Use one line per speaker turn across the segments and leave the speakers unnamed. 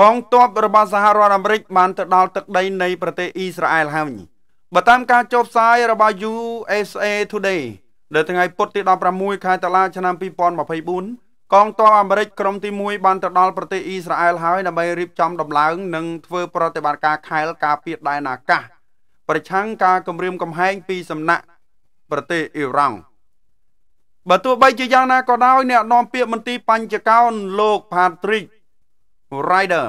កងទ័ពរបស់សហរដ្ឋអាមេរិកបានទៅដល់ទឹកដីនៃប្រទេសអ៊ីស្រាអែលហើយបើតាមការចុះផ្សាយរបស់ USA Today នៅថ្ងៃពុធទី16ខែតុលាឆ្នាំ2024កងទ័ពអាមេរិកក្រុមទី1បានទៅដល់ប្រទេសអ៊ីស្រាអែលហើយដើម្បីរៀបចំដំឡើងនិងធ្វើប្រតិបត្តិការខែលការពារដែនអាកាសប្រឆាំងការគំរាមកំហែងពីសំណាក់ប្រទេសអ៊ីរ៉ង់បើទោះបីជាយ៉ាងណាក៏ដោយអ្នកនាំពាក្យមន្ត្រីបញ្ចកោនលោក Patrick Rider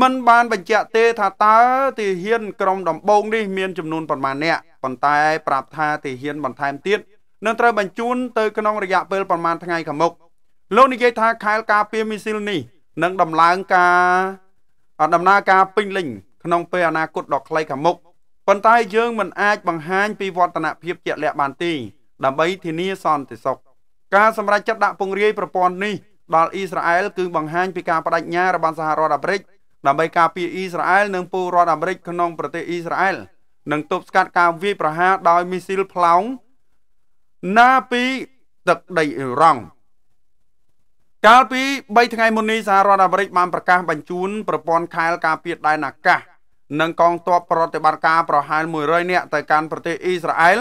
มันបានបញ្ជាក់ទេថាតើទាហានក្រុមដំបងនេះមានចំនួនប៉ុន្មានអ្នកប៉ុន្តែប្រាប់ថាទាហានបន្ថែមទៀតនឹងត្រូវបញ្ជូនទៅក្នុងរយៈពេលប្រមាណថ្ងៃខាងមុខលោកនិយាយថាខែលការពារមីស៊ីលនេះនឹងដំឡើងការដំណើរការពេញលេញក្នុងពេលអនាគតដ៏ខ្លីខាងមុខប៉ុន្តែយើងមិនអាចបង្ហាញពីវឌ្ឍនភាពជាក់លាក់បានទេដើម្បីធានាសន្តិសុខការសម្រេចចិត្តដាក់ពង្រាយប្រព័ន្ធនេះដល់អ៊ីស្រាអែលគឺបង្ហាញពីការបដិញ្ញារបស់សហរដ្ឋអាមេរិកដើម្បីការពារអ៊ីស្រាអែលនិងពលរដ្ឋអាមេរិកក្នុងប្រទេសអ៊ីស្រាអែលនិងទប់ស្កាត់ការវាយប្រហារដោយមីស៊ីលផ្លោងណាពីទឹកដីអ៊ីរ៉ង់កាលពី3ថ្ងៃមុននេះសហរដ្ឋអាមេរិកបានប្រកាសបញ្ជូនប្រព័ន្ធខែលការពារដែនអាកាសនិងកងទ័ពប្រតិបត្តិការប្រហែល100នាក់ទៅកាន់ប្រទេសអ៊ីស្រាអែល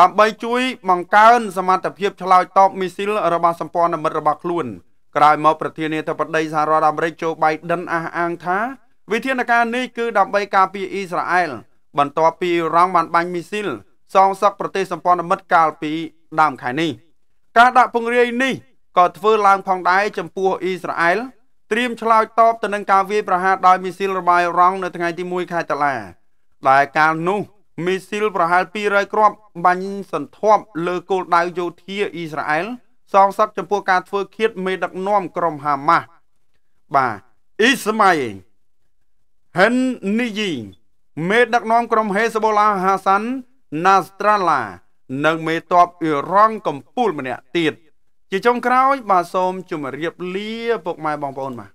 ដើម្បីជួយ បង្កើនសមត្ថភាពឆ្លើយតបមីស៊ីលរបស់សម្ព័ន្ធមិត្តរបស់ខ្លួន។ក្រោយមកប្រធានាធិបតីសហរដ្ឋអាមេរិកโจ Biden អះអាងថាវិធានការនេះគឺដើម្បីការពារអ៊ីស្រាអែល បន្ទាប់ពីរងបានបាញ់មីស៊ីល សងសឹកប្រទេសសម្ព័ន្ធមិត្តកាលពីដើមខែនេះ ការដាក់ពង្រាយនេះ ក៏ធ្វើឡើងផងដែរចំពោះអ៊ីស្រាអែលត្រៀមឆ្លើយតបទៅនឹងការវាយប្រហារដោយមីស៊ីល របាយរងនៅថ្ងៃទី1ខែតុលាដែលកាលនោះ មីស៊ីលប្រហែល200គ្រាប់បាញ់សន្ធាប់លើគោលដៅយោធាអ៊ីស្រាអែលសងសឹកចំពោះការធ្វើឃាតមេដឹកនាំក្រុមហាម៉ាស់បាទអ៊ីស្ម៉ៃហិននីយីមេដឹកនាំក្រុមហេសបូឡាហាសាន់ណាស្ត្រាឡានិងមេតបអ៊ីរ៉ង់កំពូលម្នាក់ទៀតជាចុងក្រោយ បាទសូម ជម្រាប លា ពុកម៉ែបងប្អូនបាទ